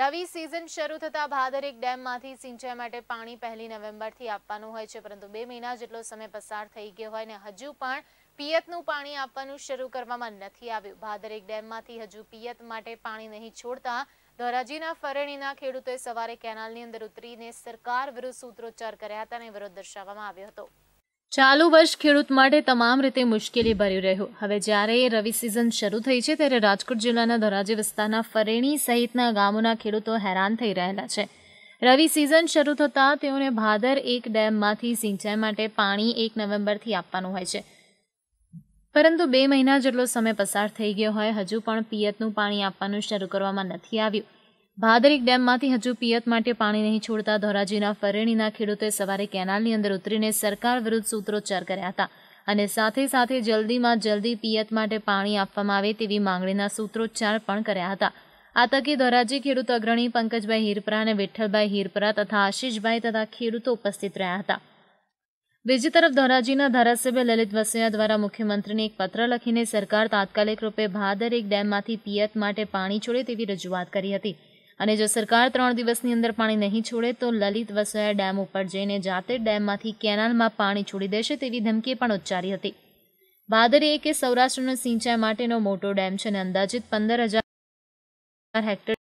રવિ season શરૂ થતા ભાદરેક ડેમમાંથી સિંચાઈ માટે પાણી પહેલી નવેમ્બરથી આપવાનું હોય છે પરંતુ બે મહિના જેટલો સમય પસાર થઈ ગયો હોય ને હજુ પણ પિયતનું પાણી આપવાનું શરૂ કરવામાં નથી આવ્યું ભાદરેક ડેમમાંથી હજુ પિયત માટે પાણી નહીં છોડતા ધોરાજીના ફરણીના ખેડૂતોએ સવારે કેનાલની અંદર ઉતરીને સરકાર વિરુદ્ધ સૂત્રોચ્ચાર કર્યા હતા અને વિરોધ દર્શાવવામાં આવ્યો હતો ચાલુ વર્ષ ખેડૂત માટે તમામ રીતે મુશ્કેલી ભર્યું રહ્યું હવે જ્યારે રવિ સિઝન શરૂ થઈ છે ત્યારે રાજકોટ જિલ્લાના ધોરાજી વિસ્તારના ફરેણી સહિતના ગામોના ખેડૂતો હેરાન થઈ રહેલા છે રવિ સિઝન શરૂ થતાં તેઓને ભાદર એક ડેમમાંથી સિંચાઈ માટે પાણી એક નવેમ્બરથી આપવાનું હોય છે પરંતુ બે મહિના જેટલો સમય પસાર થઈ ગયો હોય હજુ પણ પિયતનું પાણી આપવાનું શરૂ કરવામાં નથી આવ્યું ભાદરિક ડેમમાંથી હજુ પિયત માટે પાણી નહીં છોડતા ધોરાજીના ફરેણીના ખેડૂતોએ સવારે કેનાલની અંદર ઉતરીને સરકાર વિરુદ્ધ સૂત્રોચ્ચાર કર્યા હતા અને સાથે સાથે જલ્દીમાં જલ્દી પિયત માટે પાણી આપવામાં આવે તેવી માંગણીના સૂત્રોચ્ચાર પણ કર્યા હતા આ તકે ધોરાજી ખેડૂત અગ્રણી પંકજભાઈ હીરપરા અને વિઠ્ઠલભાઈ હીરપરા તથા આશીષભાઈ તથા ખેડૂતો ઉપસ્થિત રહ્યા હતા બીજી તરફ ધોરાજીના ધારાસભ્ય લલિત વસૈયા દ્વારા મુખ્યમંત્રીને એક પત્ર લખીને સરકાર તાત્કાલિક રૂપે ભાદર એક ડેમમાંથી પિયત માટે પાણી છોડે તેવી રજૂઆત કરી હતી અને જો સરકાર ત્રણ દિવસની અંદર પાણી નહીં છોડે તો લલિત વસોયા ડેમ ઉપર જઈને જાતે ડેમમાંથી કેનાલમાં પાણી છોડી દેશે તેવી ધમકી પણ ઉચ્ચારી હતી ભાદરે કે સૌરાષ્ટ્રનો સિંચાઈ માટેનો મોટો ડેમ છે અને અંદાજિત પંદર હજાર હેક્ટર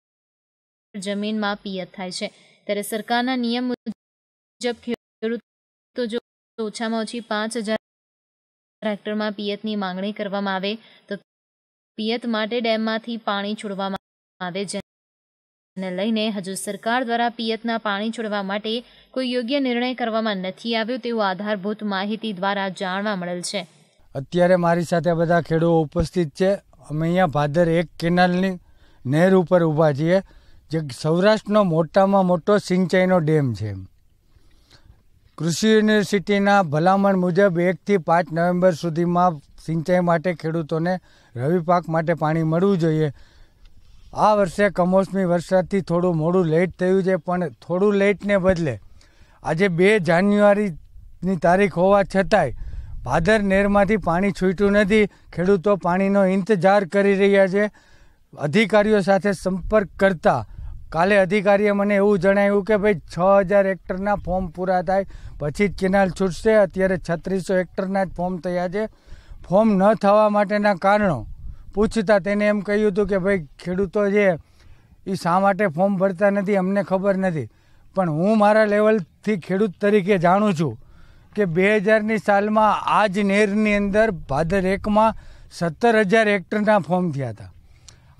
જમીનમાં પિયત થાય છે ત્યારે સરકારના નિયમ મુજબ ખેડૂતો જો ઓછામાં ઓછી પાંચ હજાર હેક્ટરમાં પિયતની માંગણી કરવામાં આવે તો પિયત માટે ડેમમાંથી પાણી છોડવામાં આવે છે ને લઈને હજુ સરકાર દ્વારા પિયતના પાણી છોડવા માટે કોઈ યોગ્ય નિર્ણય કરવામાં નથી આવ્યો તેવું આધારભૂત માહિતી દ્વારા જાણવા મળેલ છે અત્યારે મારી સાથે બધા ખેડૂતો ઉપસ્થિત છે અમે અહીંયા ભાદર એક કેનાલની નહેર ઉપર ઊભા છીએ જે સૌરાષ્ટ્રનો મોટામાં મોટો સિંચાઈનો ડેમ છે કૃષિ યુનિવર્સિટીના ભલામણ મુજબ એકથી પાંચ નવેમ્બર સુધીમાં સિંચાઈ માટે ખેડૂતોને રવિ પાક માટે પાણી મળવું જોઈએ આ વર્ષે કમોસમી વરસાદથી થોડું મોડું લેટ થયું છે પણ થોડું લેટને બદલે આજે બે જાન્યુઆરીની તારીખ હોવા છતાંય ભાદર નેરમાંથી પાણી છૂટ્યું નથી ખેડૂતો પાણીનો ઇંતજાર કરી રહ્યા છે અધિકારીઓ સાથે સંપર્ક કરતા કાલે અધિકારીએ મને એવું જણાવ્યું કે ભાઈ છ હજાર હેક્ટરના ફોર્મ પૂરા થાય પછી જ કેનાલ છૂટશે અત્યારે છત્રીસો હેક્ટરના જ ફોર્મ થયા છે ફોર્મ ન થવા માટેના કારણો પૂછતા તેને એમ કહ્યું હતું કે ભાઈ ખેડૂતો જે એ શા માટે ફોર્મ ભરતા નથી અમને ખબર નથી પણ હું મારા લેવલથી ખેડૂત તરીકે જાણું છું કે બે હજારની સાલમાં આ જ નેરની અંદર ભાદર એકમાં સત્તર હજાર હેક્ટરના ફોર્મ થયા હતા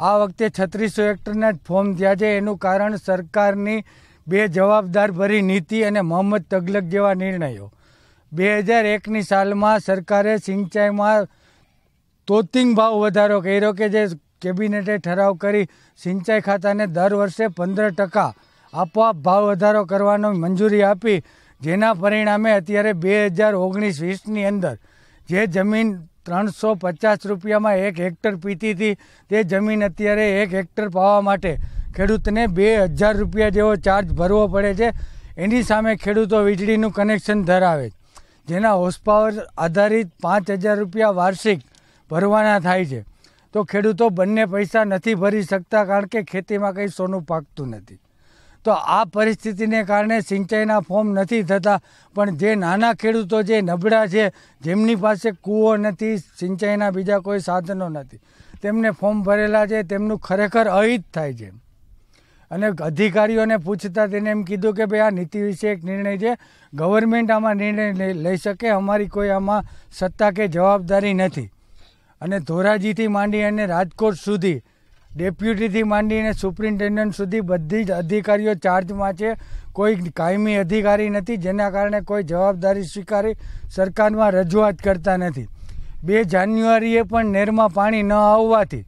આ વખતે છત્રીસો હેક્ટરના જ ફોર્મ થયા છે એનું કારણ સરકારની બે જવાબદાર ભરી નીતિ અને મોહમ્મદ તગલક જેવા નિર્ણયો બે હજાર એકની સાલમાં સરકારે સિંચાઈમાં તોતિંગ ભાવ વધારો કર્યો કે જે કેબિનેટે ઠરાવ કરી સિંચાઈ ખાતાને દર વર્ષે પંદર ટકા આપોઆપ ભાવ વધારો કરવાનો મંજૂરી આપી જેના પરિણામે અત્યારે બે હજાર ઓગણીસ વીસની અંદર જે જમીન ત્રણસો પચાસ રૂપિયામાં એક હેક્ટર પીતી હતી તે જમીન અત્યારે એક હેક્ટર પાવા માટે ખેડૂતને બે હજાર રૂપિયા જેવો ચાર્જ ભરવો પડે છે એની સામે ખેડૂતો વીજળીનું કનેક્શન ધરાવે જેના હોર્સ પાવર આધારિત પાંચ હજાર રૂપિયા વાર્ષિક ભરવાના થાય છે તો ખેડૂતો બંને પૈસા નથી ભરી શકતા કારણ કે ખેતીમાં કંઈ સોનું પાકતું નથી તો આ પરિસ્થિતિને કારણે સિંચાઈના ફોર્મ નથી થતા પણ જે નાના ખેડૂતો જે નબળા છે જેમની પાસે કૂવો નથી સિંચાઈના બીજા કોઈ સાધનો નથી તેમને ફોર્મ ભરેલા છે તેમનું ખરેખર અહિત થાય છે અને અધિકારીઓને પૂછતા તેને એમ કીધું કે ભાઈ આ નીતિ વિશે એક નિર્ણય છે ગવર્મેન્ટ આમાં નિર્ણય લઈ શકે અમારી કોઈ આમાં સત્તા કે જવાબદારી નથી અને ધોરાજીથી માંડી અને રાજકોટ સુધી ડેપ્યુટીથી માંડીને સુપ્રિન્ટેન્ડન્ટ સુધી બધી જ અધિકારીઓ ચાર્જમાં છે કોઈ કાયમી અધિકારી નથી જેના કારણે કોઈ જવાબદારી સ્વીકારી સરકારમાં રજૂઆત કરતા નથી બે જાન્યુઆરીએ પણ નેરમાં પાણી ન આવવાથી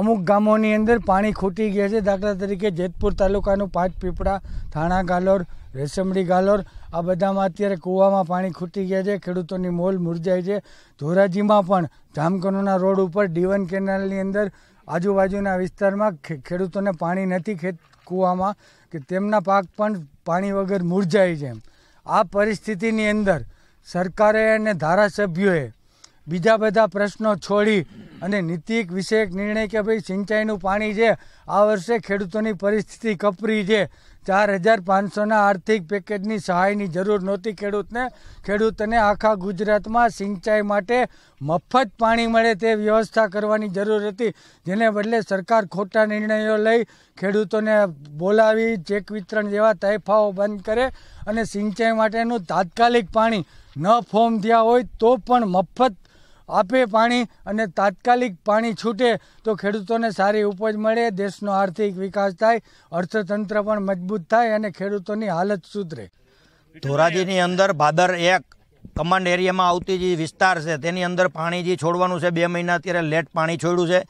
અમુક ગામોની અંદર પાણી ખૂટી ગયા છે દાખલા તરીકે જેતપુર તાલુકાનું પાંચ પીપળા થાણા ગાલોર રેસમડી ગાલોર આ બધામાં અત્યારે કૂવામાં પાણી ખૂટી ગયા છે ખેડૂતોની મોલ મુરઝાઈ છે ધોરાજીમાં પણ જામકનોના રોડ ઉપર ડીવન કેનાલની અંદર આજુબાજુના વિસ્તારમાં ખેડૂતોને પાણી નથી ખેત કૂવામાં કે તેમના પાક પણ પાણી વગર મુરઝાય છે એમ આ પરિસ્થિતિની અંદર સરકારે અને ધારાસભ્યોએ બીજા બધા પ્રશ્નો છોડી અને નીતિક વિષયક નિર્ણય કે ભાઈ સિંચાઈનું પાણી છે આ વર્ષે ખેડૂતોની પરિસ્થિતિ કપરી છે ચાર હજાર પાંચસોના આર્થિક પેકેજની સહાયની જરૂર નહોતી ખેડૂતને ખેડૂતને આખા ગુજરાતમાં સિંચાઈ માટે મફત પાણી મળે તે વ્યવસ્થા કરવાની જરૂર હતી જેને બદલે સરકાર ખોટા નિર્ણયો લઈ ખેડૂતોને બોલાવી ચેક વિતરણ જેવા તૈફાઓ બંધ કરે અને સિંચાઈ માટેનું તાત્કાલિક પાણી ન ફોર્મ થયા હોય તો પણ મફત આપે પાણી અને તાત્કાલિક પાણી છૂટે તો ખેડૂતોને સારી ઉપજ મળે દેશનો આર્થિક વિકાસ થાય અર્થતંત્ર પણ મજબૂત થાય અને ખેડૂતોની હાલત સુધરે ધોરાજીની અંદર ભાદર એક કમાન્ડ એરિયામાં આવતી જે વિસ્તાર છે તેની અંદર પાણી જે છોડવાનું છે બે મહિના અત્યારે લેટ પાણી છોડ્યું છે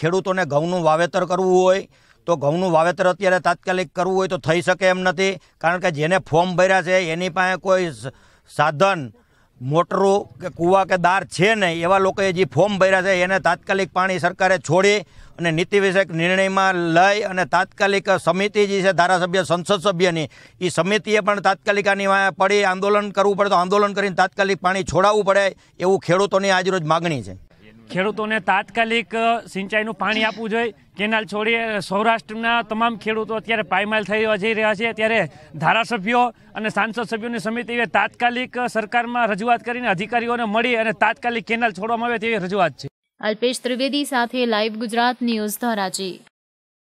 ખેડૂતોને ઘઉંનું વાવેતર કરવું હોય તો ઘઉંનું વાવેતર અત્યારે તાત્કાલિક કરવું હોય તો થઈ શકે એમ નથી કારણ કે જેને ફોર્મ ભર્યા છે એની પાસે કોઈ સાધન મોટરો કે કૂવા કે દાર છે નહીં એવા લોકોએ જે ફોર્મ ભર્યા છે એને તાત્કાલિક પાણી સરકારે છોડી અને નીતિ વિષયક નિર્ણયમાં લઈ અને તાત્કાલિક સમિતિ જે છે ધારાસભ્ય સંસદ સભ્યની એ સમિતિએ પણ તાત્કાલિક આની પડી આંદોલન કરવું પડે તો આંદોલન કરીને તાત્કાલિક પાણી છોડાવવું પડે એવું ખેડૂતોની આજરોજ માગણી છે ખેડૂતોને તાત્કાલિક સિંચાઈનું પાણી આપવું જોઈએ કેનાલ છોડી સૌરાષ્ટ્રના તમામ ખેડૂતો અત્યારે પાયમાલ થઈ જઈ રહ્યા છે ત્યારે ધારાસભ્યો અને સાંસદ સભ્યોની સમિતિએ તાત્કાલિક સરકારમાં રજૂઆત કરીને અધિકારીઓને મળી અને તાત્કાલિક કેનાલ છોડવામાં આવે તેવી રજૂઆત છે અલ્પેશ ત્રિવેદી સાથે લાઈવ ગુજરાત ન્યૂઝ ધોરાજી